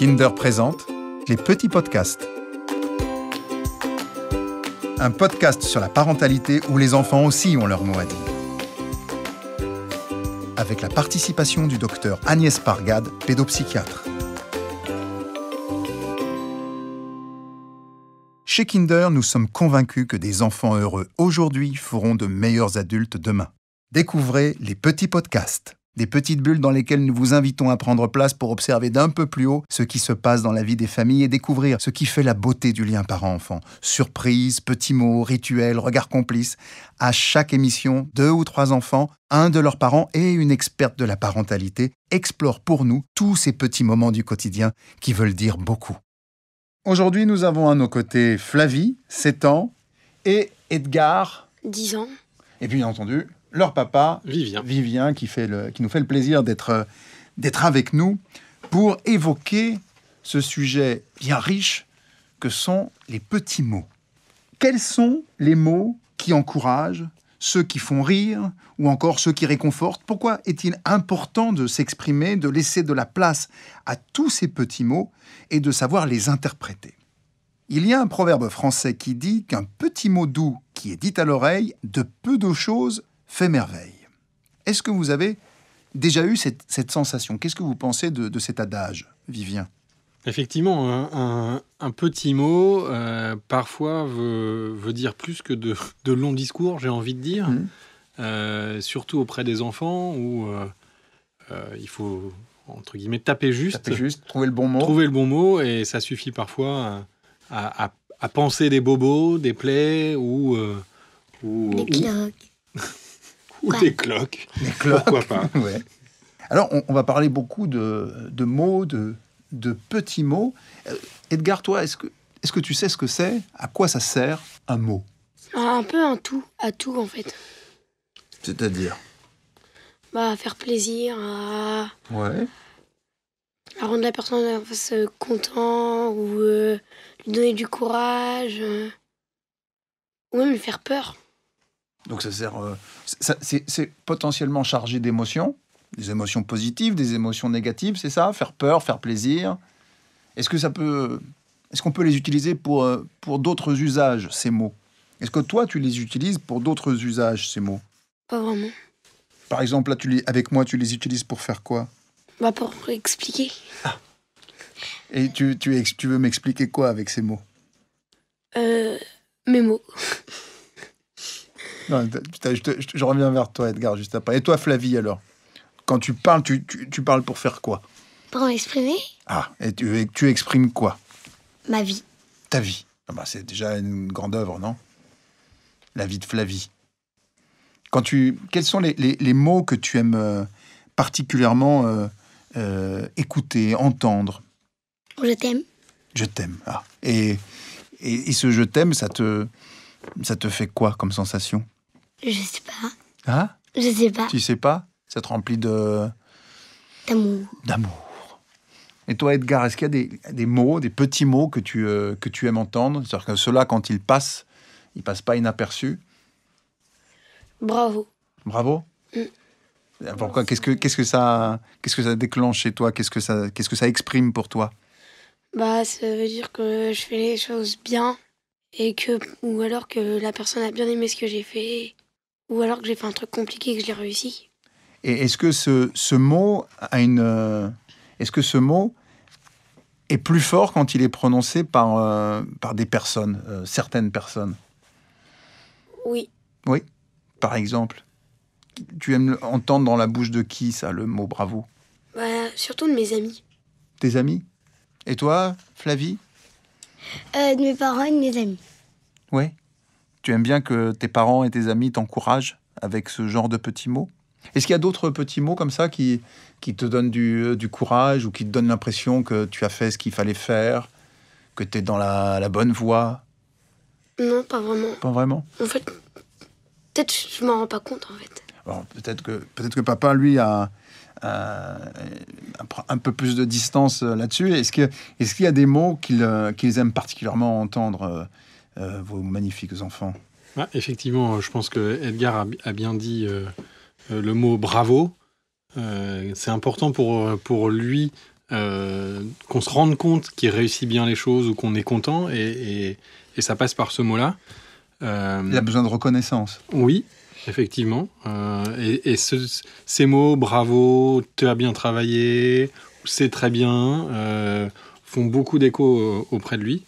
Kinder présente Les Petits Podcasts. Un podcast sur la parentalité où les enfants aussi ont leur mot à dire. Avec la participation du docteur Agnès Pargade, pédopsychiatre. Chez Kinder, nous sommes convaincus que des enfants heureux aujourd'hui feront de meilleurs adultes demain. Découvrez les petits podcasts. Des petites bulles dans lesquelles nous vous invitons à prendre place pour observer d'un peu plus haut ce qui se passe dans la vie des familles et découvrir ce qui fait la beauté du lien parent-enfant. Surprises, petits mots, rituels, regards complices. À chaque émission, deux ou trois enfants, un de leurs parents et une experte de la parentalité explorent pour nous tous ces petits moments du quotidien qui veulent dire beaucoup. Aujourd'hui, nous avons à nos côtés Flavie, 7 ans, et Edgar, 10 ans. Et puis bien entendu, leur papa, Vivien, qui, fait qui nous fait le plaisir d'être avec nous pour évoquer ce sujet bien riche que sont les petits mots. Quels sont les mots qui encouragent, ceux qui font rire ou encore ceux qui réconfortent Pourquoi est-il important de s'exprimer, de laisser de la place à tous ces petits mots et de savoir les interpréter Il y a un proverbe français qui dit qu'un petit mot doux qui est dit à l'oreille, de peu de choses, fait merveille. Est-ce que vous avez déjà eu cette, sensation Qu'est-ce que vous pensez de, cet adage, Vivien Effectivement, un, petit mot, euh, parfois, veut, dire plus que de, longs discours, j'ai envie de dire, mhm. euh, surtout auprès des enfants, où euh, il faut, entre guillemets, taper juste, juste. Trouver le bon mot. Trouver le bon mot, et ça suffit parfois à, penser des bobos, des plaies, ou... des Ou des cloques. Des cloques. pas Alors, on, va parler beaucoup de, mots, de, petits mots. Euh, Edgar, toi, est-ce que, est que tu sais ce que c'est À quoi ça sert un mot ah, Un peu un tout, à tout en fait. C'est-à-dire Bah, faire plaisir, à. Ouais. rendre la personne euh, content ou euh, lui donner du courage. ou même lui faire peur. Donc ça sert, euh, c'est potentiellement chargé d'émotions, des émotions positives, des émotions négatives, c'est ça Faire peur, faire plaisir. Est-ce que ça peut, est-ce qu'on peut les utiliser pour euh, pour d'autres usages ces mots Est-ce que toi tu les utilises pour d'autres usages ces mots Pas vraiment. Par exemple, là, tu avec moi, tu les utilises pour faire quoi bah, pour expliquer. Ah. Et tu, tu, tu veux m'expliquer quoi avec ces mots euh, Mes mots. Non, je, je, reviens vers toi, Edgar, juste après. Et toi, Flavie, alors Quand tu parles, tu, parles pour faire quoi Pour m'exprimer. Ah, et tu, tu exprimes quoi Ma vie. Ta vie. Ah bah, c'est déjà une grande œuvre, non La vie de Flavie. Quand tu, quels sont les, mots que tu aimes euh, particulièrement euh, euh, écouter, entendre Je t'aime. Je t'aime. Ah. Et, et, et, ce je t'aime, ça te, ça te fait quoi comme sensation je sais pas. Hein Je sais pas. Tu sais pas Ça te remplit de. D'amour. D'amour. Et toi, Edgar, est-ce qu'il y a des, mots, des petits mots que tu, euh, que tu aimes entendre C'est-à-dire que ceux-là, quand ils passent, ils passent pas inaperçus Bravo. Bravo mm. ah, Pourquoi qu'est-ce que, que ça, qu'est-ce que ça déclenche chez toi qu'est-ce que, ça, que ça exprime pour toi Bah, ça veut dire que je fais les choses bien et que, ou alors que la personne a bien aimé ce que j'ai fait ou alors que j'ai fait un truc compliqué et que j'ai réussi. Et est-ce que ce, ce, mot a une. Euh, est-ce que ce mot est plus fort quand il est prononcé par, euh, par des personnes, euh, certaines personnes Oui. Oui, par exemple. Tu aimes entendre dans la bouche de qui ça, le mot bravo bah, Surtout de mes amis. Tes amis Et toi, Flavie De mes parents et de mes amis. Ouais. Tu aimes bien que tes parents et tes amis t'encouragent avec ce genre de petits mots Est-ce qu'il y a d'autres petits mots comme ça qui, qui te donnent euh, du, courage ou qui te donnent l'impression que tu as fait ce qu'il fallait faire, que tu es dans la, bonne voie Non, pas vraiment. Pas vraiment En fait, peut-être que je m'en rends pas compte en fait. peut-être que, peut-être que papa, lui, a, un peu plus de distance euh, là-dessus. Est-ce, que, est-ce qu'il y a des mots qu'ils, euh, qu'ils aiment particulièrement entendre euh, vos magnifiques enfants. Ah, effectivement, euh, je pense que Edgar a, bien dit euh, le mot bravo. c'est important pour, pour lui qu'on se rende compte qu'il réussit bien les choses ou qu'on est content, et, ça passe par ce mot-là. Il a besoin de reconnaissance. Oui, effectivement. et, ces mots, bravo, tu as bien travaillé, c'est très bien, font beaucoup d'écho auprès de lui.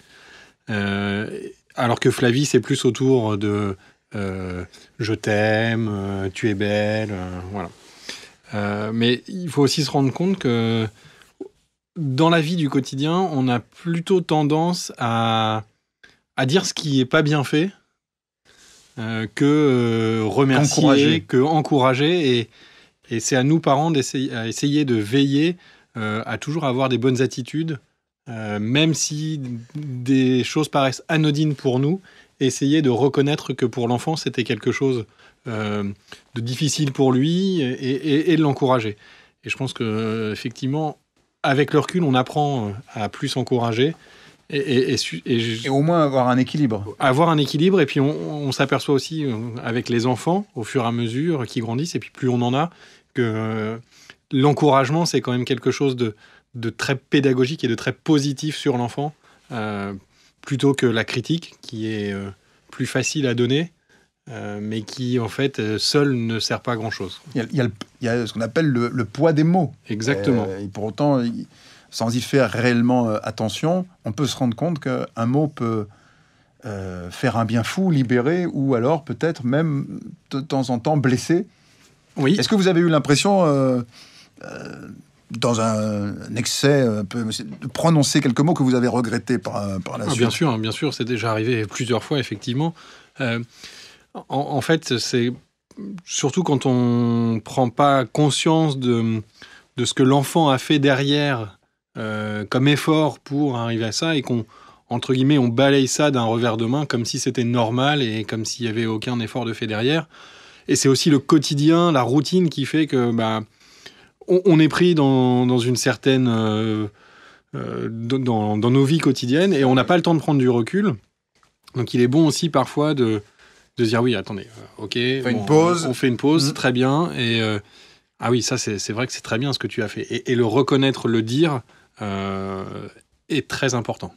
Alors que Flavie, c'est plus autour de euh, je t'aime, euh, tu es belle, euh, voilà. mais il faut aussi se rendre compte que dans la vie du quotidien, on a plutôt tendance à, dire ce qui n'est pas bien fait que remercier, que encourager. Et, c'est à nous, parents, d'essayer de veiller à toujours avoir des bonnes attitudes euh, même si des choses paraissent anodines pour nous, essayer de reconnaître que pour l'enfant, c'était quelque chose euh, de difficile pour lui et, de l'encourager. Et je pense que euh, effectivement, avec le recul, on apprend à plus encourager. Et, au moins avoir un équilibre. Avoir un équilibre, et puis on, s'aperçoit aussi avec les enfants, au fur et à mesure qui grandissent, et puis plus on en a, que l'encouragement, c'est quand même quelque chose de, de très pédagogique et de très positif sur l'enfant, euh, plutôt que la critique, qui est euh, plus facile à donner, euh, mais qui, en fait, seule ne sert pas à grand-chose. Il, y a, ce qu'on appelle le, poids des mots. Exactement. Et, et pour autant, sans y faire réellement attention, on peut se rendre compte qu'un mot peut... faire un bien fou, libérer, ou alors peut-être même de temps en temps blesser. Oui. Est-ce que vous avez eu l'impression dans un excès, euh, de prononcer quelques mots que vous avez regrettés par, euh, par la ah, suite Bien sûr, bien sûr, c'est déjà arrivé plusieurs fois, effectivement. Euh, en, fait, c'est surtout quand on ne prend pas conscience de, de ce que l'enfant a fait derrière comme effort pour arriver à ça et qu'on entre guillemets, on balaye ça d'un revers de main comme si c'était normal et comme s'il n'y avait aucun effort de fait derrière. Et c'est aussi le quotidien, la routine qui fait que bah, on, est pris dans, une certaine. Euh, euh, dans, nos vies quotidiennes et on n'a pas le temps de prendre du recul. Donc il est bon aussi parfois de, de dire oui, attendez, euh, ok, on, fait une pause, mm. très bien. Et ah oui, ça c'est vrai que c'est très bien ce que tu as fait. Et, le reconnaître, le dire est très important.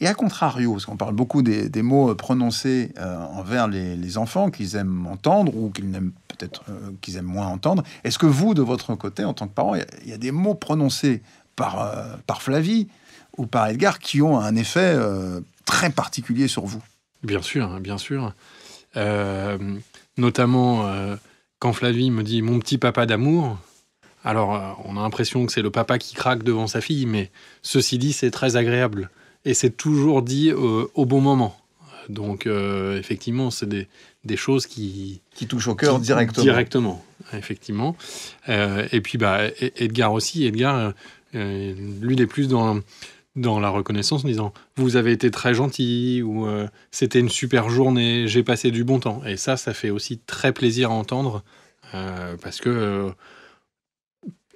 Et à contrario, parce qu'on parle beaucoup des, mots euh, prononcés euh, envers les, enfants qu'ils aiment entendre ou qu'ils n'aiment peut-être euh, qu'ils aiment moins entendre, est-ce que vous, de votre côté, en tant que parent, il y, a des mots prononcés par, par Flavie ou par Edgar qui ont un effet très particulier sur vous Bien sûr, hein, bien sûr. notamment quand Flavie me dit mon petit papa d'amour, alors, on a l'impression que c'est le papa qui craque devant sa fille, mais ceci dit, c'est très agréable et c'est toujours dit euh, au bon moment. Donc, euh, effectivement, c'est des, choses qui. Qui touchent au cœur directement. Directement, effectivement. Euh, et puis, bah, e-, Edgar aussi. Edgar, lui, il est plus dans, dans la reconnaissance en disant Vous avez été très gentil, ou C'était une super journée, j'ai passé du bon temps. Et ça, ça fait aussi très plaisir à entendre parce que.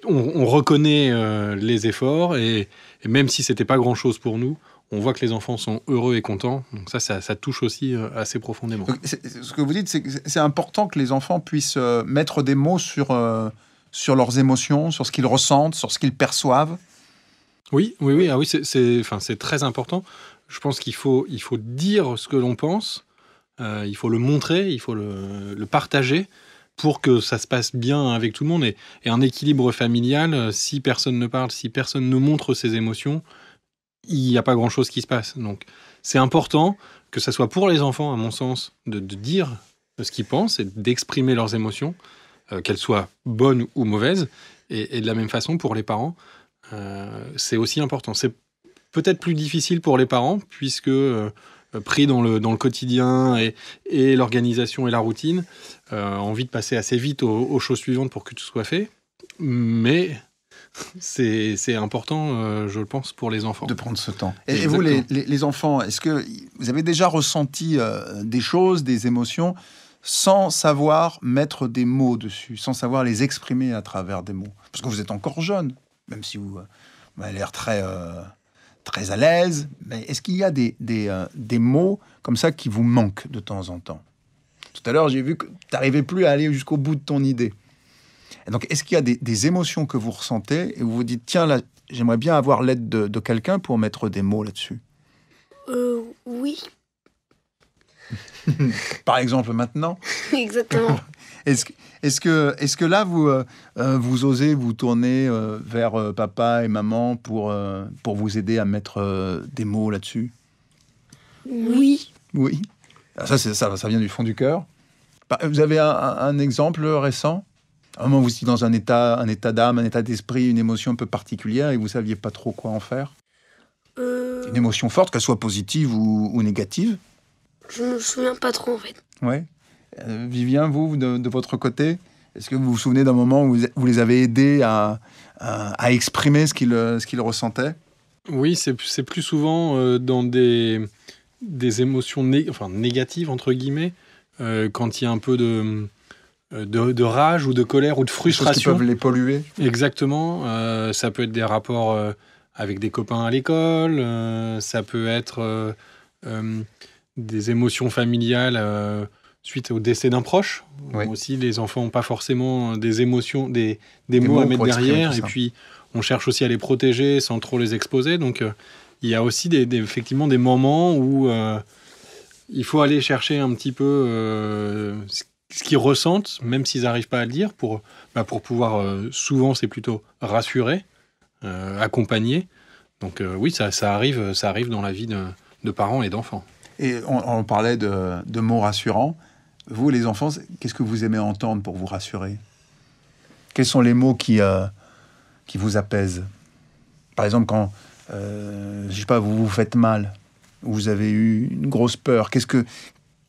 On, reconnaît les efforts et, et même si c'était pas grand chose pour nous, on voit que les enfants sont heureux et contents. Donc ça, ça, touche aussi euh, assez profondément. Ce que vous dites, c'est que c'est important que les enfants puissent euh, mettre des mots sur, euh, sur leurs émotions, sur ce qu'ils ressentent, sur ce qu'ils perçoivent. Oui, oui, oui, ah oui c'est enfin, très important. Je pense qu'il faut, il faut dire ce que l'on pense, il faut le montrer, il faut le, partager pour que ça se passe bien avec tout le monde. Et, et un équilibre familial, si personne ne parle, si personne ne montre ses émotions, il n'y a pas grand-chose qui se passe. Donc c'est important que ça soit pour les enfants, à mon sens, de, dire ce qu'ils pensent et d'exprimer leurs émotions, euh, qu'elles soient bonnes ou mauvaises. Et, de la même façon, pour les parents, euh, c'est aussi important. C'est peut-être plus difficile pour les parents, puisque euh, pris dans le, quotidien et, l'organisation et la routine, envie de passer assez vite aux, aux choses suivantes pour que tout soit fait. Mais c'est important, euh, je le pense, pour les enfants. De prendre ce temps. Et, vous, les, enfants, est-ce que vous avez déjà ressenti euh, des choses, des émotions, sans savoir mettre des mots dessus, sans savoir les exprimer à travers des mots Parce que vous êtes encore jeune, même si vous, vous avez l'air très, euh, très à l'aise. Mais est-ce qu'il y a des, des, des mots comme ça qui vous manquent de temps en temps Tout à l'heure, j'ai vu que tu n'arrivais plus à aller jusqu'au bout de ton idée donc, est-ce qu'il y a des, émotions que vous ressentez et vous vous dites, tiens, là, j'aimerais bien avoir l'aide de, quelqu'un pour mettre des mots là-dessus euh, Oui. Par exemple, maintenant Exactement. Est-ce que, est que, que là, vous, euh, euh, vous osez vous tourner vers papa et maman pour, pour vous aider à mettre des mots là-dessus Oui. Oui. Ah, ça, ça, vient du fond du cœur. Bah, vous avez un exemple récent un moment, où vous étiez dans un état, un état d'âme, un état d'esprit, une émotion un peu particulière et vous saviez pas trop quoi en faire euh. Une émotion forte, qu'elle soit positive ou, ou, négative Je me souviens pas trop en fait. Ouais. Euh, Vivien, vous, de, votre côté, est-ce que vous vous souvenez d'un moment où vous les avez aidés à, à, exprimer ce qu'ils euh, ressentaient Oui, c'est plus souvent dans des, des émotions enfin, négatives, entre guillemets, quand il y a un peu de, euh, de, rage ou de colère ou de frustration. Qui peuvent les polluer. Exactement. Euh, ça peut être des rapports euh, avec des copains à l'école. ça peut être des émotions familiales suite au décès d'un proche. Aussi, les enfants n'ont pas forcément des émotions, des, mots, à mettre derrière. Et puis, on cherche aussi à les protéger sans trop les exposer. Donc, il y a aussi des, effectivement des moments où il faut aller chercher un petit peu ce ce qu'ils ressentent, même s'ils n'arrivent pas à le dire, pour, bah, pour pouvoir, euh, souvent c'est plutôt rassurer, euh, accompagner. Donc euh, oui, ça, ça, arrive, ça arrive dans la vie de, parents et d'enfants. Et on, parlait de, mots rassurants. Vous, les enfants, qu'est-ce que vous aimez entendre pour vous rassurer Quels sont les mots qui, qui vous apaisent Par exemple, quand, je sais pas, vous vous faites mal, vous avez eu une grosse peur, qu'est-ce que,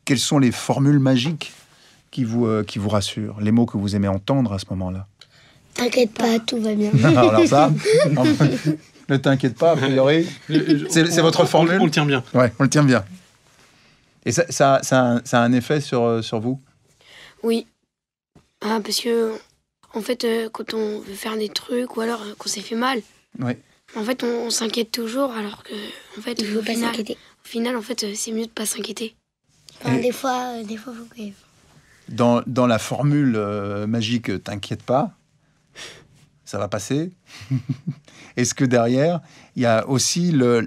quelles sont les formules magiques qui vous, euh, qui vous rassure Les mots que vous aimez entendre à ce moment-là T'inquiète pas, tout va bien. Alors ça Ne t'inquiète pas, a priori. Euh, euh, c'est votre formule On, le tient bien. Ouais, on le tient bien. Et ça, ça, ça, a un effet sur, sur vous Oui. Ah, parce que, en fait, quand on veut faire des trucs ou alors qu'on s'est fait mal, oui. en fait, on, s'inquiète toujours alors que, en fait, au, final, au final, en fait, c'est mieux de pas s'inquiéter. Des fois, des fois, faut dans, la formule euh, magique T'inquiète pas, ça va passer Est-ce que derrière, il y a aussi le,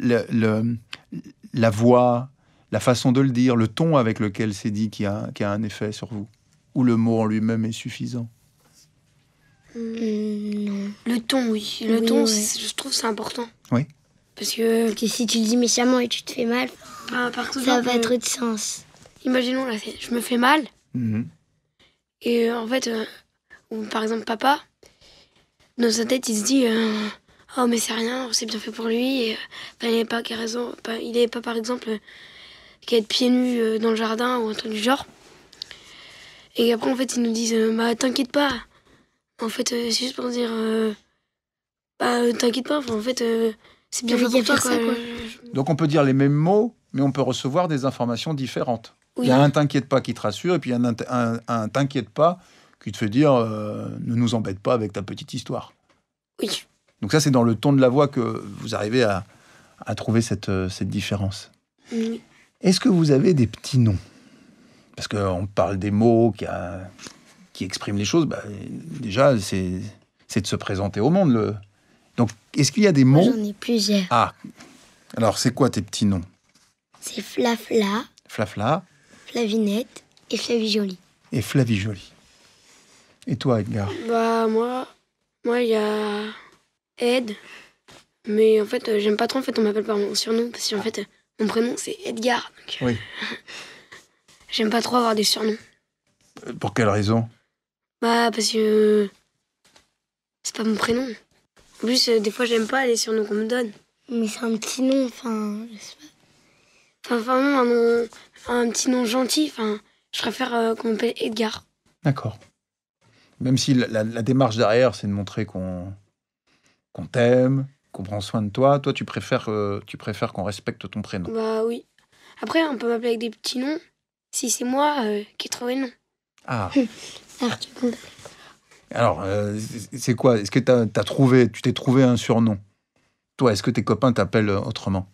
la voix, la façon de le dire, le ton avec lequel c'est dit qui a, qui a un effet sur vous Ou le mot en lui-même est suffisant euh, non. Le ton, oui. Le ton, je trouve c'est important. Oui. Parce que... si tu le dis méchamment et tu te fais mal, ça va être de sens. Imaginons, là, je me fais mal. Mhm. Et euh, en fait, euh, ou par exemple papa, dans sa tête, il se dit euh, Oh, mais c'est rien, c'est bien fait pour lui. Et, ben, il n'avait pas, raison, ben, il pas, par exemple, qu'à être pieds nus dans le jardin ou un truc du genre. Et après, en fait, ils nous disent Bah, t'inquiète pas. En fait, c'est juste pour dire Bah, t'inquiète pas, en fait, c'est bien fait pour toi. Donc, on peut dire les mêmes mots, mais on peut recevoir des informations différentes. Il y a un t'inquiète pas qui te rassure, et puis il y a un, t'inquiète pas qui te fait dire euh, ne nous embête pas avec ta petite histoire. Oui. Donc ça, c'est dans le ton de la voix que vous arrivez à, trouver euh, cette, différence. Oui. Est-ce que vous avez des petits noms Parce qu'on parle des mots qui, expriment les choses. Bah, déjà, c'est de se présenter au monde. Le... Donc, est-ce qu'il y a des mots J'en ai plusieurs. Ah, alors c'est quoi tes petits noms C'est Flafla. Flafla. Flavinette et Flavie Jolie. Et Flavie Jolie. Et toi, Edgar Bah, moi, moi, il y a Ed. Mais en fait, euh, j'aime pas trop. En fait, on m'appelle par mon surnom parce qu'en en fait, euh, mon prénom c'est Edgar. Euh, oui. J'aime pas trop avoir des surnoms. Pour quelle raison Bah, parce que c'est pas mon prénom. En plus, des fois, j'aime pas les surnoms qu'on me donne. Mais c'est un petit nom, enfin, je sais pas. Enfin, vraiment un, petit nom gentil. Enfin, je préfère euh, qu'on m'appelle Edgar. D'accord. Même si la, démarche derrière, c'est de montrer qu'on qu'on t'aime, qu'on prend soin de toi. Toi, tu préfères, euh, tu préfères qu'on respecte ton prénom. Bah oui. Après, on peut m'appeler avec des petits noms. Si c'est moi euh, qui ai trouvé le nom. Ah. Alors, c'est quoi Est-ce que tu as, trouvé, tu t'es trouvé un surnom Toi, est-ce que tes copains t'appellent autrement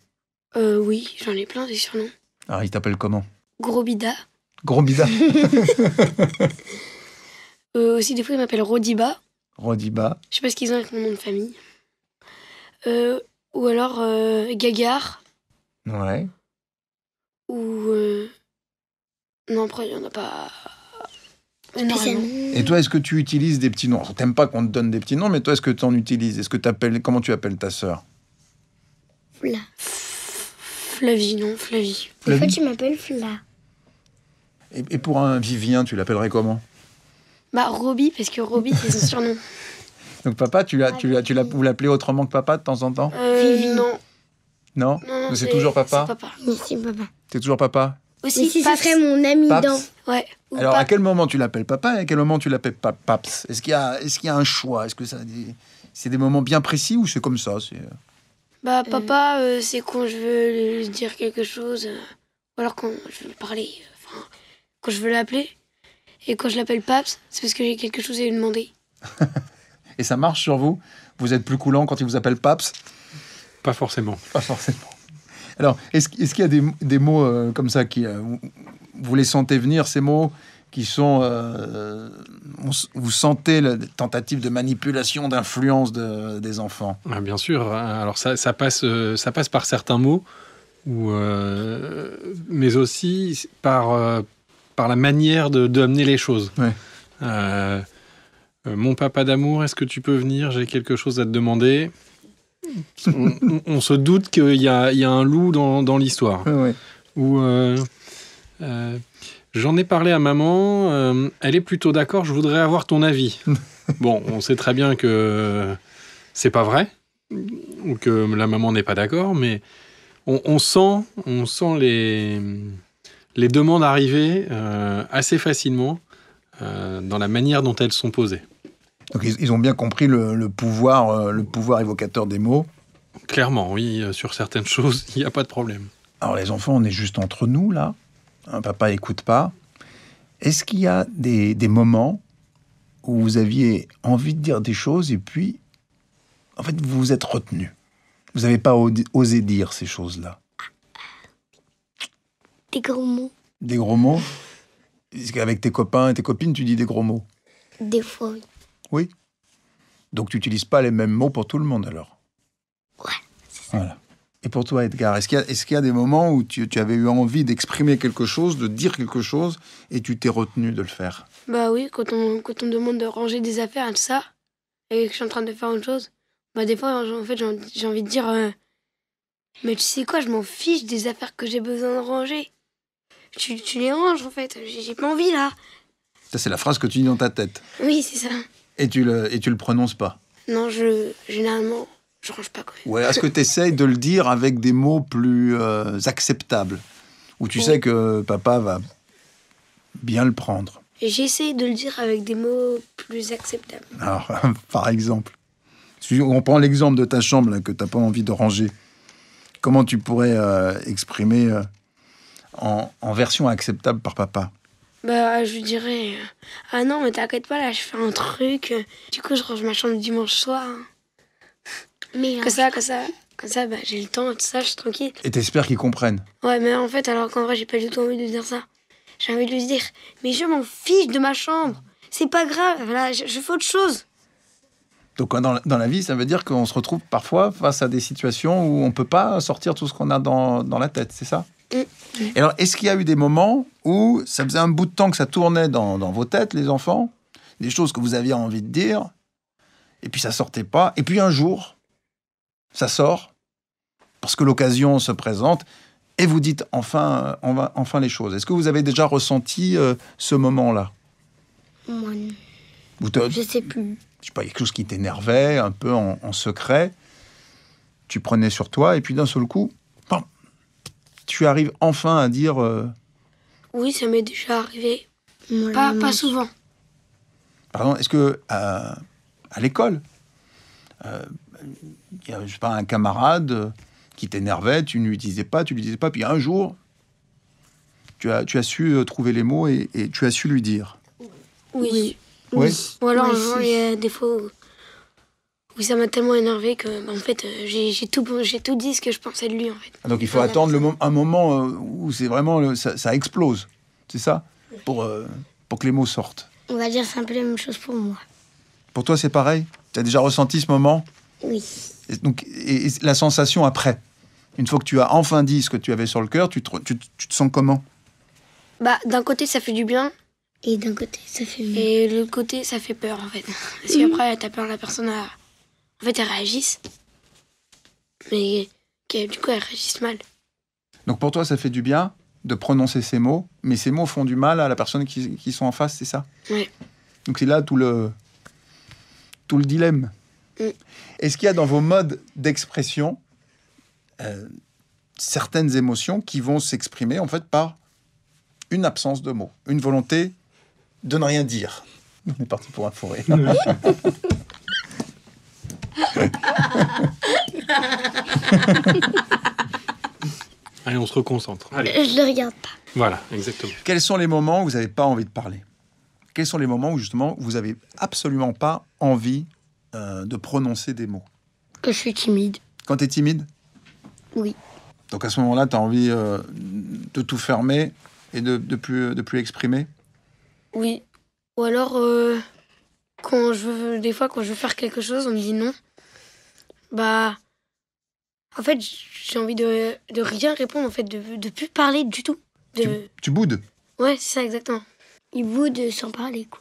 euh, oui, j'en ai plein des surnoms. Ah, il t'appelle comment Gros Bida. Gros Bida euh, Aussi, des fois, il m'appelle Rodiba. Rodiba. Je sais pas ce qu'ils ont avec mon nom de famille. Euh, ou alors euh, Gagar. Ouais. Ou. Euh, non, après, il n'y en a pas. Et toi, est-ce que tu utilises des petits noms T'aimes pas qu'on te donne des petits noms, mais toi, est-ce que tu en utilises Est-ce que appelles Comment tu appelles ta sœur Oula. Flavie, non, Flavie. Des tu m'appelles Fla. Et, pour un Vivien, tu l'appellerais comment Bah, Roby, parce que Roby, c'est son surnom. Donc, papa, tu l'as, tu l'as, tu l'as, vous l'appelez autrement que papa de temps en temps euh, Non. Non, non c'est, toujours papa C'est papa. c'est toujours papa Aussi, si ce serait mon ami dans. Alors, à quel moment tu l'appelles papa et à quel moment tu l'appelles paps Est-ce qu'il y a, est-ce y un choix Est-ce que ça, c'est des moments bien précis ou c'est comme ça euh, bah, euh, papa, euh, c'est quand je veux lui dire quelque chose, euh, ou alors quand je veux parler, quand je veux l'appeler. Et quand je l'appelle Paps, c'est parce que j'ai quelque chose à lui demander. et ça marche sur vous Vous êtes plus coulant quand il vous appelle Paps Pas forcément. Pas forcément. Alors, est-ce qu'il y a des, mots comme ça qui. vous les sentez venir, ces mots qui sont. Euh, vous sentez la tentative de manipulation, d'influence des enfants ah, Bien sûr. Hein. Alors, ça, passe, euh, ça passe par certains mots, ou, euh, mais aussi par, la manière de, les choses. mon papa d'amour, est-ce que tu peux venir J'ai quelque chose à te demander. on, se doute qu'il y, a, un loup dans, l'histoire. J'en ai parlé à maman, euh, elle est plutôt d'accord, je voudrais avoir ton avis. bon, on sait très bien que c'est pas vrai, ou que la maman n'est pas d'accord, mais on, sent, on sent les, les demandes arriver euh, assez facilement euh, dans la manière dont elles sont posées. Donc ils, ont bien compris le, pouvoir, le pouvoir évocateur des mots. Clairement, oui, sur certaines choses, il n'y a pas de problème. Alors les enfants, on est juste entre nous là un papa n'écoute pas. Est-ce qu'il y a des, des, moments où vous aviez envie de dire des choses et puis, en fait, vous vous êtes retenu Vous n'avez pas osé dire ces choses-là Des gros mots. Des gros mots Avec tes copains et tes copines, tu dis des gros mots Des fois, oui. Oui Donc, tu n'utilises pas les mêmes mots pour tout le monde alors Ouais, Voilà. Et pour toi, Edgar, est-ce qu'il y, a des moments où tu, avais eu envie d'exprimer quelque chose, de dire quelque chose, et tu t'es retenu de le faire Bah oui, quand on, quand on demande de ranger des affaires, tout ça, et que je suis en train de faire autre chose, bah des fois, en fait, j'ai envie de dire euh, Mais tu sais quoi, je m'en fiche des affaires que j'ai besoin de ranger. Tu, tu, les ranges, en fait, j'ai pas envie là. Ça, c'est la phrase que tu dis dans ta tête. Oui, c'est ça. Et tu le, et tu le prononces pas Non, je. Généralement, je range pas Ouais, est-ce que tu essayes de le dire avec des mots plus euh, acceptables Où tu sais que papa va bien le prendre J'essaie de le dire avec des mots plus acceptables. Alors, par exemple, si on prend l'exemple de ta chambre que tu n'as pas envie de ranger, comment tu pourrais euh, exprimer euh, en, version acceptable par papa bah, je dirais, ah non, mais t'inquiète pas, là, je fais un truc. Du coup, je range ma chambre dimanche soir. Mais, que ça, que ça. Comme bah, ça, j'ai le temps, tout ça, je suis tranquille. Et t'espères qu'ils comprennent Ouais, mais en fait, alors qu'en vrai, j'ai pas du tout envie de dire ça. J'ai envie de lui dire, mais je m'en fiche de ma chambre. C'est pas grave, voilà, je, fais autre chose. Donc hein, dans la, dans la vie, ça veut dire qu'on se retrouve parfois face à des situations où on peut pas sortir tout ce qu'on a dans, dans, la tête, c'est ça mm. Et alors, est-ce qu'il y a eu des moments où ça faisait un bout de temps que ça tournait dans, dans vos têtes, les enfants Des choses que vous aviez envie de dire, et puis ça sortait pas. Et puis un jour, ça sort, parce que l'occasion se présente, et vous dites enfin, enfin les choses. Est-ce que vous avez déjà ressenti euh, ce moment-là Moi, non. Je sais plus. Je sais pas, quelque chose qui t'énervait, un peu en, secret. Tu prenais sur toi, et puis d'un seul coup, bam, tu arrives enfin à dire. Euh, oui, ça m'est déjà arrivé. pas, pas souvent. Pardon, est-ce que euh, à l'école, il y a, je pas, un camarade euh, qui t'énervait, tu ne lui disais pas, tu lui disais pas, puis un jour, tu as, tu as su euh, trouver les mots et, tu as su lui dire. Oui. Ou alors, il y a des fois où, ça m'a tellement énervé que, bah, en fait, euh, j'ai tout, tout dit ce que je pensais de lui, en fait. Ah, donc, il faut attendre le un moment où c'est vraiment ça, explose, c'est ça pour, pour que les mots sortent. On va dire simplement la même chose pour moi. Pour toi, c'est pareil Tu as déjà ressenti ce moment oui. Et donc, la sensation après, une fois que tu as enfin dit ce que tu avais sur le cœur, tu te, tu, te sens comment Bah, d'un côté, ça fait du bien. Et d'un côté, ça fait Et l'autre côté, ça fait peur, en fait. Parce qu'après, mhm. t'as peur, la personne, a... en fait, elle réagisse. Mais du coup, elle réagisse mal. Donc pour toi, ça fait du bien de prononcer ces mots, mais ces mots font du mal à la personne qui, qui sont en face, c'est ça Oui. Donc c'est là tout le, tout le dilemme. Mm. Est-ce qu'il y a dans vos modes d'expression euh, certaines émotions qui vont s'exprimer en fait par une absence de mots, une volonté de ne rien dire On est parti pour un fourré. Allez, on se reconcentre. Je ne regarde pas. Voilà, exactement. Quels sont les moments où vous n'avez pas envie de parler Quels sont les moments où justement vous n'avez absolument pas envie euh, de prononcer des mots Que je suis timide. Quand tu es timide Oui. Donc à ce moment-là, tu as envie euh, de tout fermer et de, de, plus, de plus exprimer Oui. Ou alors, euh, quand je des fois, quand je veux faire quelque chose, on me dit non. Bah, en fait, j'ai envie de, de, rien répondre, en fait, de, de plus parler du tout. Tu, tu boudes Ouais, c'est ça, exactement. Il boude sans parler, quoi.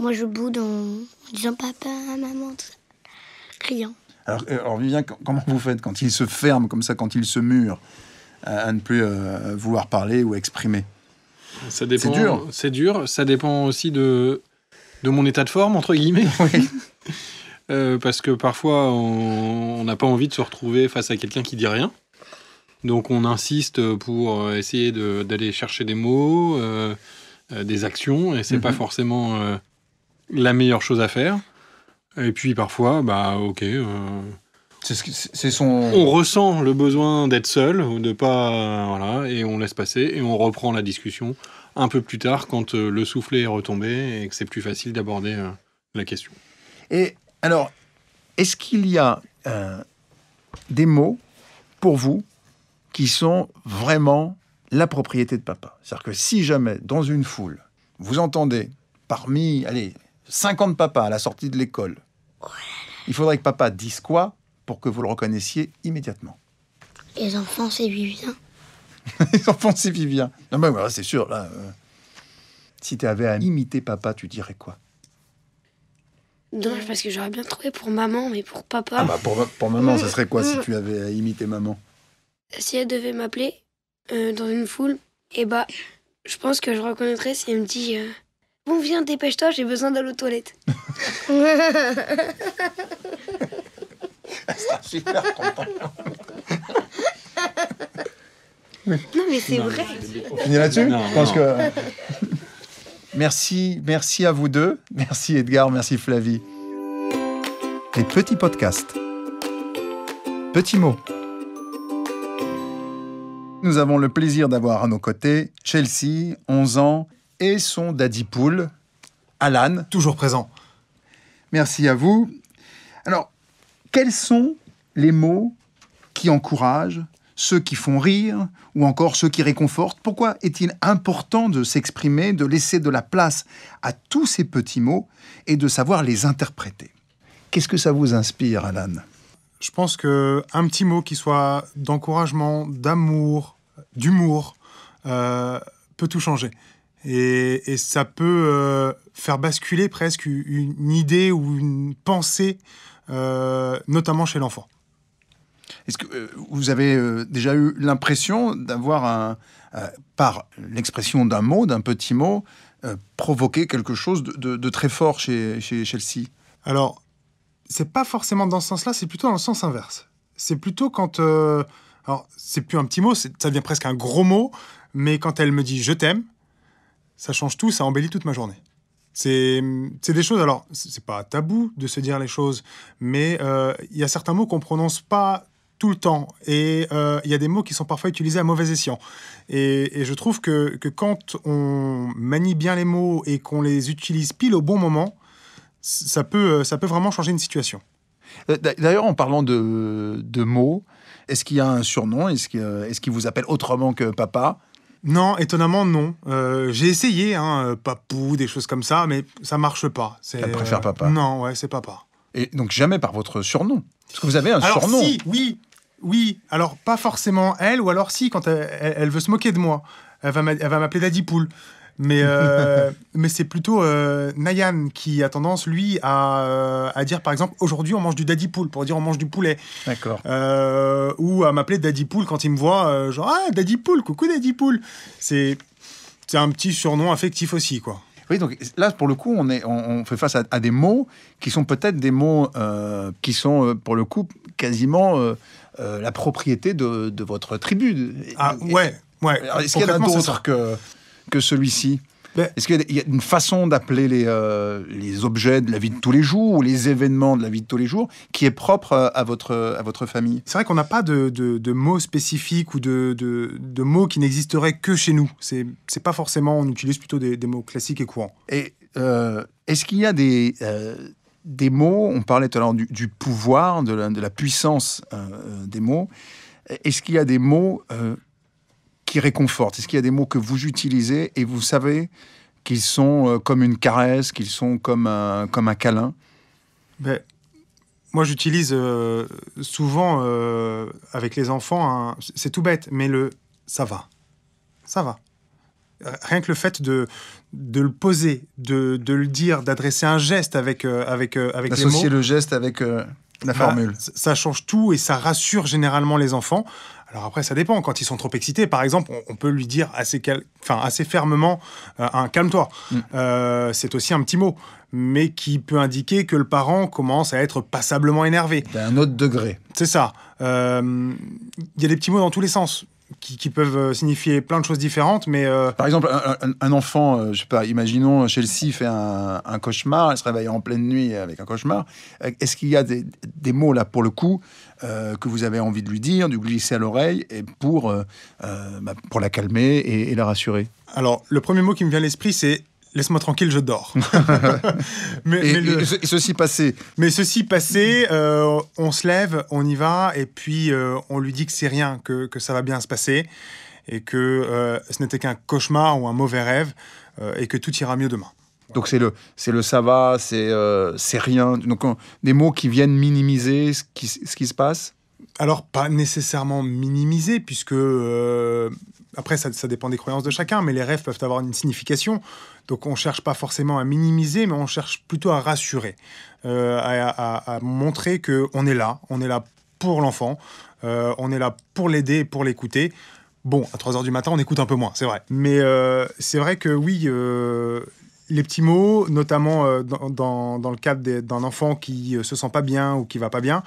Moi, je boude en disant papa, maman, tout ça. criant. Euh, alors, Vivien, comment vous faites quand il se ferme comme ça, quand il se mûre à, ne plus euh, vouloir parler ou exprimer ça dépend, C'est dur. C'est dur. Ça dépend aussi de, de mon état de forme, entre guillemets. Euh, parce que parfois, on n'a pas envie de se retrouver face à quelqu'un qui dit rien. Donc, on insiste pour essayer d'aller chercher des mots, des actions, et c'est pas mhm. forcément la meilleure chose à faire. Et puis parfois, bah ok. Euh, c'est son. On ressent le besoin d'être seul ou de pas, voilà, et on laisse passer et on reprend la discussion un peu plus tard quand euh, le soufflet est retombé et que c'est plus facile d'aborder euh, la question. Et alors, est-ce qu'il y a des mots pour vous qui sont vraiment la propriété de papa C'est-à-dire que si jamais dans une foule vous entendez parmi, allez, 50 papas papa à la sortie de l'école. Il faudrait que papa dise quoi pour que vous le reconnaissiez immédiatement Les enfants, c'est Vivien. Les enfants, c'est Vivien. Non, mais c'est sûr, là. Euh, si tu avais à imiter papa, tu dirais quoi Dommage parce que j'aurais bien trouvé pour maman, mais pour papa. Ah bah pour, maman, ça serait quoi si mm. tu avais à imiter maman Si elle devait m'appeler euh, dans une foule, et eh bah je pense que je reconnaîtrais si elle euh, me dit on viens, dépêche-toi, j'ai besoin d'aller aux toilettes. Non, mais c'est vrai. On là-dessus Je pense que. Merci, merci à vous deux. Merci Edgar, merci Flavie. Les petits podcasts. Petits mots. Nous avons le plaisir d'avoir à nos côtés Chelsea, 11 ans, et son daddy poule Alan. Toujours présent. Merci à vous. Alors, quels sont les mots qui encouragent, ceux qui font rire ou encore ceux qui réconfortent Pourquoi est-il important de s'exprimer, de laisser de la place à tous ces petits mots et de savoir les interpréter Qu'est-ce que ça vous inspire, Alan Je pense qu'un petit mot qui soit d'encouragement, d'amour, d'humour euh, peut tout changer. Et, ça peut euh, faire basculer presque une idée ou une pensée, euh, notamment chez l'enfant. Est-ce que euh, vous avez déjà eu l'impression d'avoir, par l'expression d'un mot, d'un petit mot, provoqué quelque chose de, très fort chez, chez Chelsea Alors, c'est pas forcément dans ce sens-là, c'est plutôt dans le sens inverse. C'est plutôt quand. alors, c'est plus un petit mot, ça devient presque un gros mot, mais quand elle me dit je t'aime, ça change tout, ça embellit toute ma journée. C'est des choses, alors, c'est pas tabou de se dire les choses, mais euh, il y a certains mots qu'on prononce pas tout le temps. Et euh, il y a des mots qui sont parfois utilisés à mauvais escient. Et, je trouve que, quand on manie bien les mots et qu'on les utilise pile au bon moment, euh, ça peut, vraiment changer une situation. D'ailleurs, en parlant de, mots, est-ce qu'il y a un surnom Est-ce qu'il vous appelle autrement que papa non, étonnamment, non. Euh, j'ai essayé, hein, euh, papou, des choses comme ça, mais ça marche pas. Elle préfère euh, papa. Non, ouais, c'est papa. Et donc jamais par votre surnom. Parce que vous avez un alors, surnom. Si, oui, oui. Alors pas forcément elle, ou alors si, quand elle, elle veut se moquer de moi. Elle va m'appeler Daddy Poule. Mais, euh, mais c'est plutôt euh, Nayan qui a tendance, lui, à, euh, à dire, par exemple, aujourd'hui, on mange du daddy pool, pour dire on mange du poulet. D'accord. Euh, ou à m'appeler daddy pool quand il me voit, genre, ah, daddy pool, coucou daddy pool. C'est un petit surnom affectif aussi, quoi. Oui, donc là, pour le coup, on, est, on, fait face à, des mots qui sont peut-être des mots qui sont, pour le coup, quasiment la propriété de, de, votre tribu. Ah, ouais, ouais. Est-ce qu'il y a d'autres que que celui-ci Est-ce qu'il y a une façon d'appeler euh, les, objets de la vie de tous les jours ou les événements de la vie de tous les jours qui est propre euh, à votre, à votre famille C'est vrai qu'on n'a pas de, mots spécifiques ou de, mots qui n'existeraient que chez nous. C'est, pas forcément, on utilise plutôt des, mots classiques et courants. Et euh, est-ce qu'il y a des, des mots, on parlait tout à l'heure du, pouvoir, de la, la puissance des mots, est-ce qu'il y a des mots qui réconforte Est-ce qu'il y a des mots que vous utilisez et vous savez qu'ils sont euh, comme une caresse, qu'ils sont comme un, comme un câlin ben, Moi, j'utilise euh, souvent euh, avec les enfants, c'est tout bête, mais le ça va. Ça va. Rien que le fait de, de le poser, de, de le dire, d'adresser un geste avec, avec, avec les mots. le geste avec la bah, formule. ça change tout et ça rassure généralement les enfants. Alors après, ça dépend. Quand ils sont trop excités, par exemple, on, peut lui dire assez, assez fermement euh, un calme-toi. Mm. Euh, c'est aussi un petit mot, mais qui peut indiquer que le parent commence à être passablement énervé. D'un autre degré. C'est ça. Euh, il y a des petits mots dans tous les sens qui, peuvent euh, signifier plein de choses différentes, mais... Euh, Par exemple, un, enfant, euh, je sais pas, imaginons Chelsea fait un, cauchemar, elle se réveille en pleine nuit avec un cauchemar. Est-ce qu'il y a des, mots, là, pour le coup, que vous avez envie de lui dire, de glisser à l'oreille, et pour, bah, pour la calmer et, et la rassurer Alors, le premier mot qui me vient à l'esprit, c'est laisse-moi tranquille, je dors. mais, ceci passé. Mais ceci passé, euh, on se lève, on y va, et puis euh, on lui dit que c'est rien, que, ça va bien se passer, et que euh, ce n'était qu'un cauchemar ou un mauvais rêve, et que tout ira mieux demain. Donc c'est le c'est le ça va, c'est c'est rien. Donc des mots qui viennent minimiser ce qui, ce qui se passe. Alors pas nécessairement minimiser puisque après, ça, dépend des croyances de chacun, mais les rêves peuvent avoir une signification. Donc on ne cherche pas forcément à minimiser, mais on cherche plutôt à rassurer, euh, à, montrer que on est là, on est là pour l'enfant, euh, on est là pour l'aider, pour l'écouter. Bon, à 3 heures du matin, on écoute un peu moins, c'est vrai. Mais euh, c'est vrai que oui, les petits mots, notamment dans, le cadre d'un enfant qui se sent pas bien ou qui va pas bien,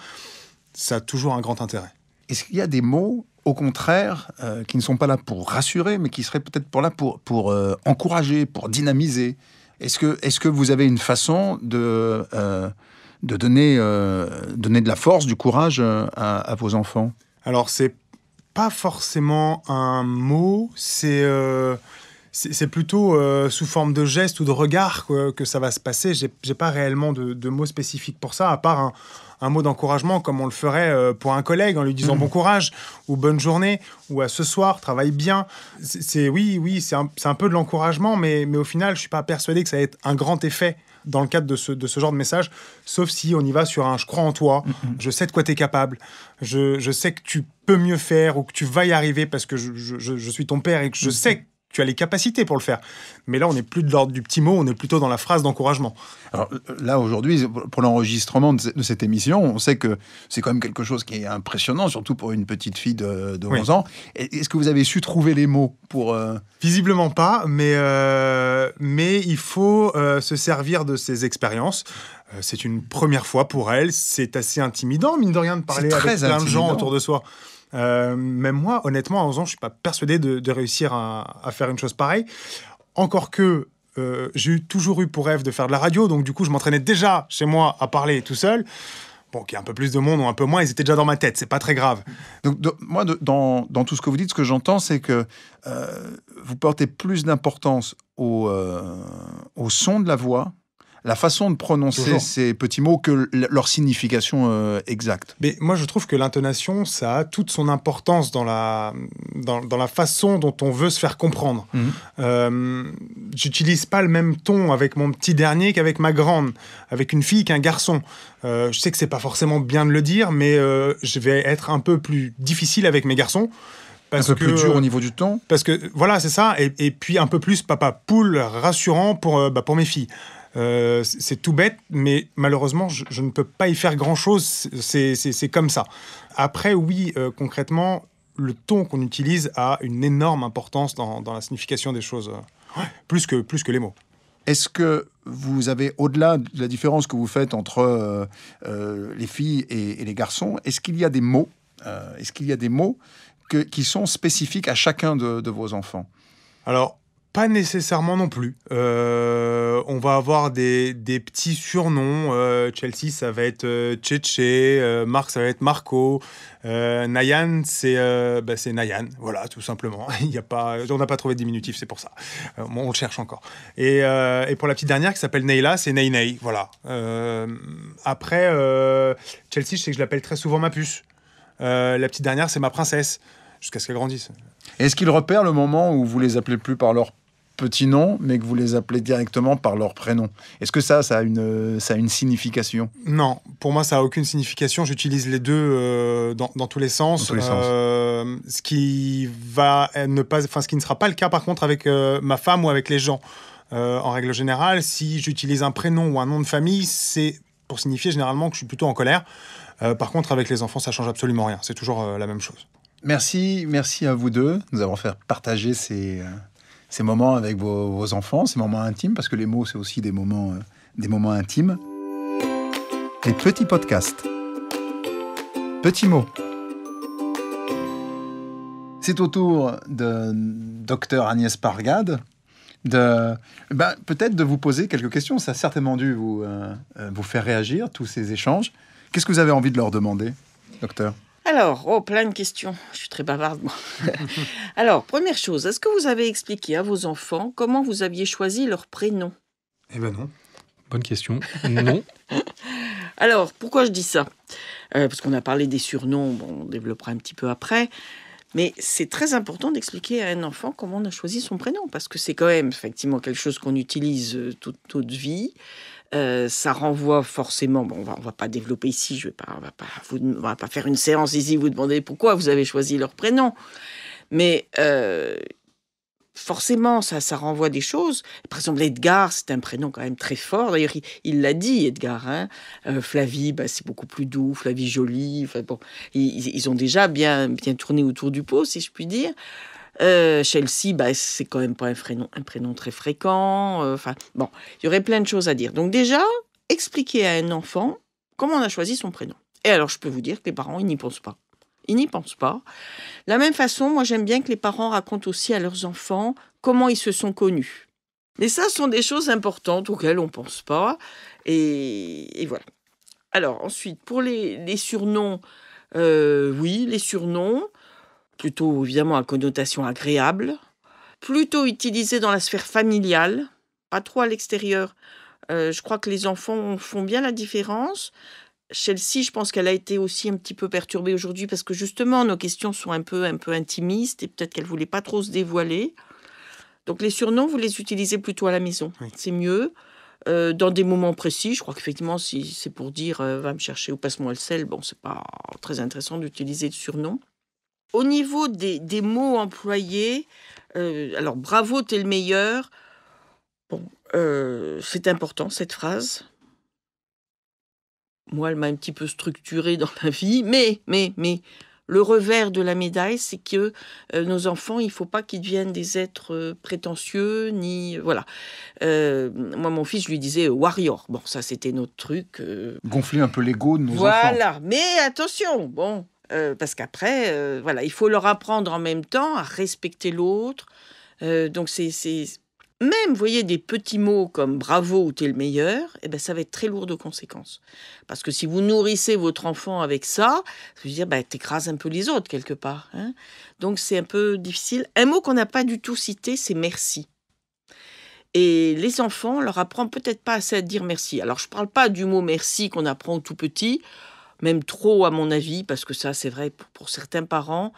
ça a toujours un grand intérêt. Est-ce qu'il y a des mots au contraire, euh, qui ne sont pas là pour rassurer, mais qui seraient peut-être pour là pour, pour euh, encourager, pour dynamiser Est-ce que, est que vous avez une façon de, euh, de donner, donner de la force, du courage à, vos enfants Alors, c'est pas forcément un mot, c'est c'est plutôt sous forme de geste ou de regard que, ça va se passer. J'ai pas réellement de, de, mots spécifiques pour ça, à part un, un mot d'encouragement comme on le ferait euh, pour un collègue en lui disant mmh. bon courage ou bonne journée ou à ce soir, travaille bien. C'est oui, oui, c'est un, peu de l'encouragement, mais, mais au final, je suis pas persuadé que ça va être un grand effet dans le cadre de ce, de ce, genre de message, sauf si on y va sur un je crois en toi, mmh, mmh. je sais de quoi tu es capable, je, sais que tu peux mieux faire ou que tu vas y arriver parce que je, je suis ton père et que je sais tu as les capacités pour le faire. Mais là, on n'est plus de l'ordre du petit mot, on est plutôt dans la phrase d'encouragement. Alors là, aujourd'hui, pour l'enregistrement de cette émission, on sait que c'est quand même quelque chose qui est impressionnant, surtout pour une petite fille de, 11 ans. Est-ce que vous avez su trouver les mots pour... Euh, Visiblement pas, mais, euh, mais il faut euh, se servir de ses expériences. C'est une première fois pour elle, c'est assez intimidant, mine de rien, de parler avec plein de gens autour de soi. Euh, mais même moi, honnêtement, à 11 ans, je suis pas persuadé de, réussir à, faire une chose pareille. Encore que euh, j'ai toujours eu pour rêve de faire de la radio, donc du coup, je m'entraînais déjà chez moi à parler tout seul. Bon, qu'il y ait un peu plus de monde ou un peu moins, ils étaient déjà dans ma tête, c'est pas très grave. Donc, moi, dans, tout ce que vous dites, ce que j'entends, c'est que euh, vous portez plus d'importance au son de la voix la façon de prononcer ces petits mots que leur signification euh, exacte. Mais moi, je trouve que l'intonation, ça a toute son importance dans la, dans, la façon dont on veut se faire comprendre. Mhm. Euh, j'utilise pas le même ton avec mon petit dernier qu'avec ma grande, avec une fille qu'un garçon. Euh, je sais que c'est pas forcément bien de le dire, mais je vais être un peu plus difficile avec mes garçons. Parce un que, plus dur au niveau du ton Parce que, voilà, c'est ça. Et, puis un peu plus papa poule rassurant pour, bah, pour mes filles. Euh, c'est tout bête, mais malheureusement, je, ne peux pas y faire grand-chose. C'est comme ça. Après, oui, euh, concrètement, le ton qu'on utilise a une énorme importance dans, la signification des choses, euh, plus, que, plus que les mots. Est-ce que vous avez, au-delà de la différence que vous faites entre les filles et, les garçons, est-ce qu'il y a des mots, est qu'il y a des mots qui sont spécifiques à chacun de, vos enfants Alors, pas nécessairement non plus. Euh, on va avoir des, petits surnoms. Euh, Chelsea, ça va être euh, Cheche. Marc, ça va être Marco. Nayan, c'est bah, Nayan. Voilà, tout simplement. Il y a pas, on n'a pas trouvé de diminutif, c'est pour ça. on cherche encore. Et, pour la petite dernière qui s'appelle Neyla, c'est Ney Ney. Voilà. après, Chelsea, je sais que je l'appelle très souvent ma puce. la petite dernière, c'est ma princesse. Jusqu'à ce qu'elle grandisse. Est-ce qu'ils repèrent le moment où vous les appelez plus par leur petits noms, mais que vous les appelez directement par leur prénom. Est-ce que ça, ça a une, une signification Non, pour moi, ça a aucune signification. J'utilise les deux euh, dans, tous les sens. Euh, ce qui va ne pas, enfin, ce qui ne sera pas le cas par contre avec euh, ma femme ou avec les gens. en règle générale, si j'utilise un prénom ou un nom de famille, c'est pour signifier généralement que je suis plutôt en colère. par contre, avec les enfants, ça change absolument rien. C'est toujours la même chose. Merci, merci à vous deux nous avons fait partager ces, ces moments avec vos, enfants, ces moments intimes, parce que les mots, c'est aussi des moments, euh, des moments intimes. Les petits podcasts. Petits mots. C'est au tour de docteur Agnès Pargade de ben, peut-être de vous poser quelques questions. Ça a certainement dû vous, euh, euh, vous faire réagir, tous ces échanges. Qu'est-ce que vous avez envie de leur demander, docteur alors, oh, plein de questions. Je suis très bavarde, Alors, première chose, est-ce que vous avez expliqué à vos enfants comment vous aviez choisi leur prénom Eh ben non. Bonne question. Non. Alors, pourquoi je dis ça euh, Parce qu'on a parlé des surnoms, on développera un petit peu après. Mais c'est très important d'expliquer à un enfant comment on a choisi son prénom, parce que c'est quand même effectivement quelque chose qu'on utilise euh, toute notre vie. Euh, ça renvoie forcément. Bon, on va, va pas développer ici. Je vais pas, on va va pas faire une séance ici. Vous demandez pourquoi vous avez choisi leur prénom, mais euh, forcément, ça, ça renvoie des choses. Par exemple, Edgar, c'est un prénom quand même très fort. D'ailleurs, il l'a dit, Edgar. Hein. Euh, Flavie, bah, c'est beaucoup plus doux. Flavie jolie. Enfin, bon, ils, ont déjà bien, bien tourné autour du pot, si je puis dire. Euh, Chelsea, bah, c'est quand même pas un prénom, un prénom très fréquent. Euh, enfin, bon, il y aurait plein de choses à dire. Donc déjà, expliquer à un enfant comment on a choisi son prénom. Et alors, je peux vous dire que les parents, ils n'y pensent pas. Ils n'y pensent pas. De la même façon, moi j'aime bien que les parents racontent aussi à leurs enfants comment ils se sont connus. Mais ça, ce sont des choses importantes auxquelles on ne pense pas. Et, voilà. Alors ensuite, pour les, surnoms, euh, oui, les surnoms, plutôt évidemment à connotation agréable, plutôt utilisés dans la sphère familiale, pas trop à l'extérieur. Euh, je crois que les enfants font bien la différence. Chelsea, je pense qu'elle a été aussi un petit peu perturbée aujourd'hui parce que justement nos questions sont un peu, un peu intimistes et peut-être qu'elle voulait pas trop se dévoiler. Donc les surnoms, vous les utilisez plutôt à la maison, c'est mieux. Euh, dans des moments précis, je crois qu'effectivement, si c'est pour dire euh, va me chercher ou passe-moi le sel, bon, c'est pas très intéressant d'utiliser le surnom. Au niveau des, mots employés, euh, alors bravo, t'es le meilleur. Bon, c'est important cette phrase moi, elle m'a un petit peu structurée dans ma vie, mais, mais, mais, le revers de la médaille, c'est que euh, nos enfants, il ne faut pas qu'ils deviennent des êtres euh, prétentieux, ni. Euh, voilà. moi, mon fils, je lui disais warrior. Bon, ça, c'était notre truc. Gonfler un peu l'ego de nos enfants. Voilà, mais attention, bon, parce qu'après, voilà, il faut leur apprendre en même temps à respecter l'autre. donc, c'est même, vous voyez, des petits mots comme bravo ou t'es le meilleur, eh ben, ça va être très lourd de conséquences. Parce que si vous nourrissez votre enfant avec ça, ça veut dire, bah, t'écrases un peu les autres quelque part. Hein. Donc, c'est un peu difficile. Un mot qu'on n'a pas du tout cité, c'est merci. Et les enfants, on leur apprend peut-être pas assez à dire merci. Alors, je ne parle pas du mot merci qu'on apprend tout petit même trop à mon avis, parce que ça c'est vrai pour, certains parents,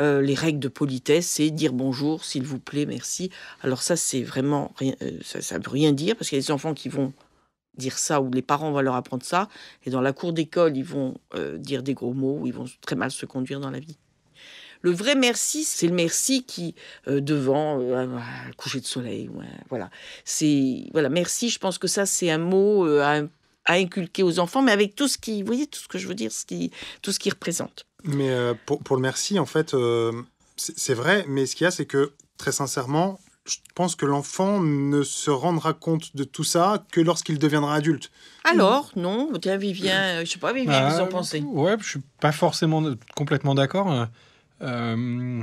euh, les règles de politesse, c'est dire bonjour, s'il vous plaît, merci. Alors ça c'est vraiment, rien, euh, ça ne veut rien dire, parce qu'il y a des enfants qui vont dire ça ou les parents vont leur apprendre ça, et dans la cour d'école ils vont euh, dire des gros mots, ou ils vont très mal se conduire dans la vie. Le vrai merci, c'est le merci qui, devant coucher de soleil, ouais, voilà. C'est voilà, merci. Je pense que ça, c'est un mot à inculquer aux enfants, mais avec tout ce qui, vous voyez, tout ce que je veux dire, ce qui, tout ce qui représente. Mais euh, pour, le merci, en fait, euh, c'est vrai, mais ce qu'il y a, c'est que très sincèrement, je pense que l'enfant ne se rendra compte de tout ça que lorsqu'il deviendra adulte. Alors, non, tiens, Vivien, euh, je sais pas, Vivien, vous en bah, pensez Ouais, je suis pas forcément complètement d'accord. Hein.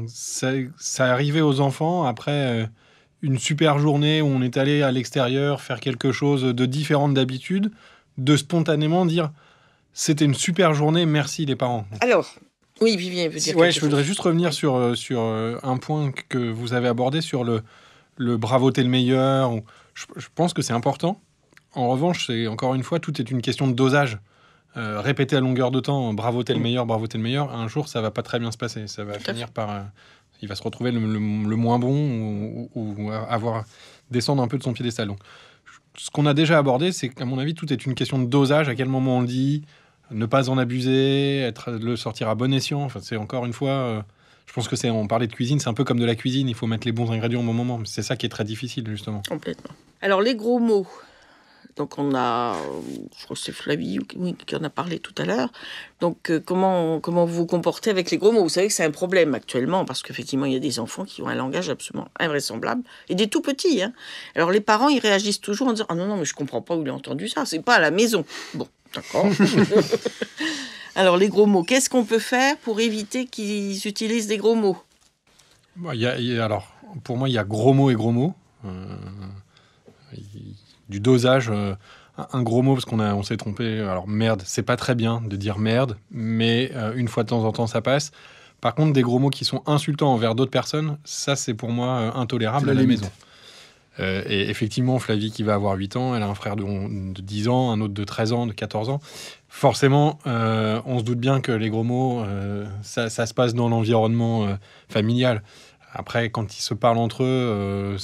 ça, ça, arrivait aux enfants après une super journée où on est allé à l'extérieur faire quelque chose de différent d'habitude de spontanément dire c'était une super journée, merci les parents. Alors, oui, Vivien je voudrais juste revenir sur, euh, sur euh, un point que vous avez abordé sur le, le t'es le meilleur. Je, pense que c'est important. En revanche, c'est encore une fois, tout est une question de dosage. Euh, répéter à longueur de temps, t'es le mm. meilleur, t'es le meilleur, un jour, ça va pas très bien se passer. Ça va finir par. il va se retrouver le, moins bon ou, avoir descendre un peu de son pied piédestal. salons ce qu'on a déjà abordé, c'est qu'à mon avis, tout est une question de dosage, à quel moment on le dit, ne pas en abuser, être, le sortir à bon escient. Enfin, c'est encore une fois, euh, je pense que c'est, on parlait de cuisine, c'est un peu comme de la cuisine, il faut mettre les bons ingrédients au bon moment. C'est ça qui est très difficile, justement. Complètement. Alors, les gros mots, donc on a, je crois que c'est Flavie qui en a parlé tout à l'heure. Donc euh, comment, comment vous vous comportez avec les gros mots Vous savez que c'est un problème actuellement parce qu'effectivement il y a des enfants qui ont un langage absolument invraisemblable et des tout petits. Hein. Alors les parents ils réagissent toujours en disant ah non non mais je comprends pas où il a entendu ça, c'est pas à la maison. Bon d'accord. Alors les gros mots, qu'est-ce qu'on peut faire pour éviter qu'ils utilisent des gros mots bah, Alors pour moi il y a gros mots et gros mots. Euh, du dosage. Euh, un gros mot parce qu'on on s'est trompé. Alors merde, c'est pas très bien de dire merde, mais euh, une fois de temps en temps ça passe. Par contre, des gros mots qui sont insultants envers d'autres personnes, ça c'est pour moi euh, intolérable à la maison. et effectivement, Flavie qui va avoir 8 ans, elle a un frère de, 10 ans, un autre de 13 ans, de 14 ans. Forcément, on se doute bien que les gros mots, ça, ça, se passe dans l'environnement familial. Après, quand ils se parlent entre eux,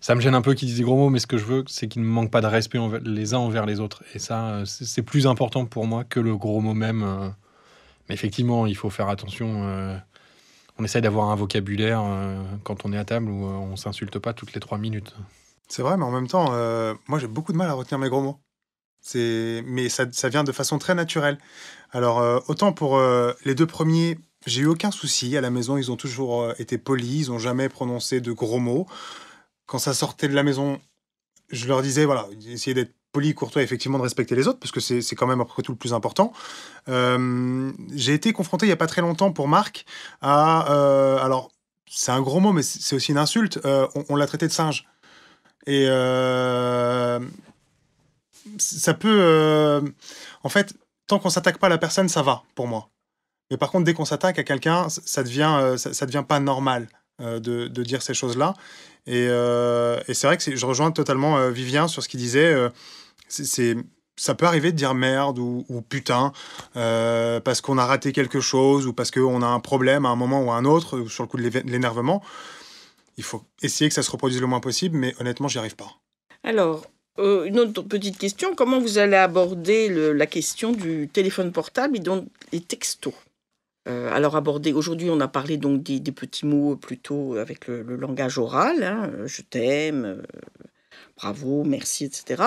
ça me gêne un peu qu'ils disent des gros mots, mais ce que je veux, c'est qu'ils ne manquent pas de respect les uns envers les autres. Et ça, euh, c'est plus important pour moi que le gros mot même. Euh. Mais effectivement, il faut faire attention. Euh. On essaye d'avoir un vocabulaire quand on est à table où on s'insulte pas toutes les trois minutes. C'est vrai, mais en même temps, moi j'ai beaucoup de mal à retenir mes gros mots. mais ça, ça, vient de façon très naturelle. Alors autant pour les deux premiers, j'ai eu aucun souci à la maison. Ils ont toujours été polis, ils n'ont jamais prononcé de gros mots quand ça sortait de la maison, je leur disais, voilà, essayez d'être poli, courtois, effectivement, de respecter les autres, parce que c'est quand même après tout le plus important. Euh, j'ai été confronté il n'y a pas très longtemps pour Marc à. Euh, alors, c'est un gros mot, mais c'est aussi une insulte. Euh, on, l'a traité de singe. Et. ça peut. en fait, tant qu'on s'attaque pas à la personne, ça va, pour moi. Mais par contre, dès qu'on s'attaque à quelqu'un, ça devient, ça, devient pas normal de, de dire ces choses-là. Et, euh, et c'est vrai que je rejoins totalement euh, Vivien sur ce qu'il disait. Euh, c'est ça peut arriver de dire merde ou, putain parce qu'on a raté quelque chose ou parce qu'on a un problème à un moment ou à un autre sur le coup de l'énervement. Il faut essayer que ça se reproduise le moins possible, mais honnêtement, j'y arrive pas. Alors, une autre petite question, comment vous allez aborder la question du téléphone portable et donc les textos euh, alors aborder, aujourd'hui on a parlé donc des, petits mots plutôt avec le, langage oral, hein, je t'aime, euh, bravo, merci, etc.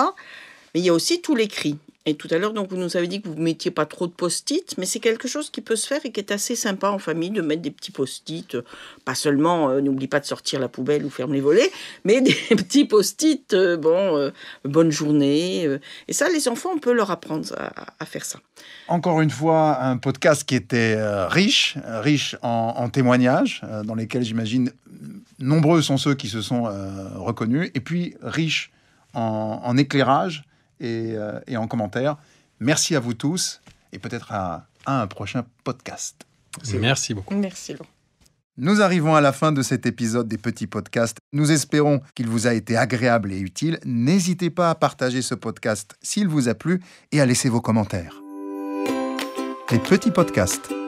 Mais il y a aussi tout l'écrit. Et tout à l'heure, donc, vous nous avez dit que vous ne mettiez pas trop de post-it, mais c'est quelque chose qui peut se faire et qui est assez sympa en famille de mettre des petits post-it. Euh, pas seulement, euh, n'oublie pas de sortir la poubelle ou ferme les volets, mais des petits post-it, euh, bon, bonne journée. et ça, les enfants, on peut leur apprendre à, faire ça. Encore une fois, un podcast qui était riche, riche en, témoignages, dans lesquels j'imagine nombreux sont ceux qui se sont reconnus, et puis riche en, en éclairage euh, et, en commentaire. Merci à vous tous et peut-être à, un prochain podcast. Merci beaucoup. Merci beaucoup. Nous arrivons à la fin de cet épisode des petits podcasts. Nous espérons qu'il vous a été agréable et utile. N'hésitez pas à partager ce podcast s'il vous a plu et à laisser vos commentaires. Les petits podcasts.